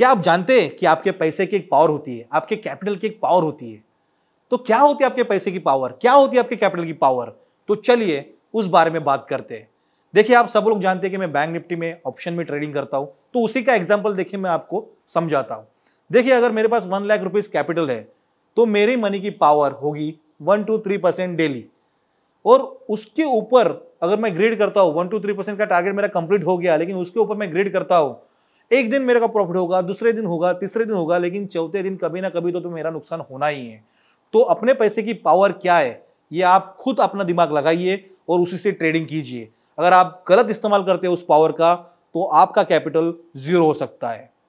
क्या आप जानते हैं कि आपके पैसे की एक पावर होती है आपके कैपिटल की एक पावर होती है तो क्या होती है आपके पैसे की पावर क्या होती है आपके कैपिटल की पावर तो चलिए उस बारे में बात करते हैं देखिए आप सब लोग जानते हैं कि मैं बैंक निफ्टी में ऑप्शन में ट्रेडिंग करता हूं तो उसी का एग्जाम्पल देखिए मैं आपको समझाता हूं देखिए अगर मेरे पास वन लाख रुपीज कैपिटल है तो मेरी मनी की पावर होगी one two three percent daily और उसके ऊपर अगर मैं ग्रेड करता हूँ वन टू थ्री परसेंट का टारगेट मेरा कंप्लीट हो गया लेकिन उसके ऊपर मैं ग्रेड करता हूँ एक दिन मेरे का प्रॉफिट होगा दूसरे दिन होगा तीसरे दिन होगा लेकिन चौथे दिन कभी ना कभी तो, तो मेरा नुकसान होना ही है तो अपने पैसे की पावर क्या है ये आप खुद अपना दिमाग लगाइए और उसी से ट्रेडिंग कीजिए अगर आप गलत इस्तेमाल करते हो उस पावर का तो आपका कैपिटल जीरो हो सकता है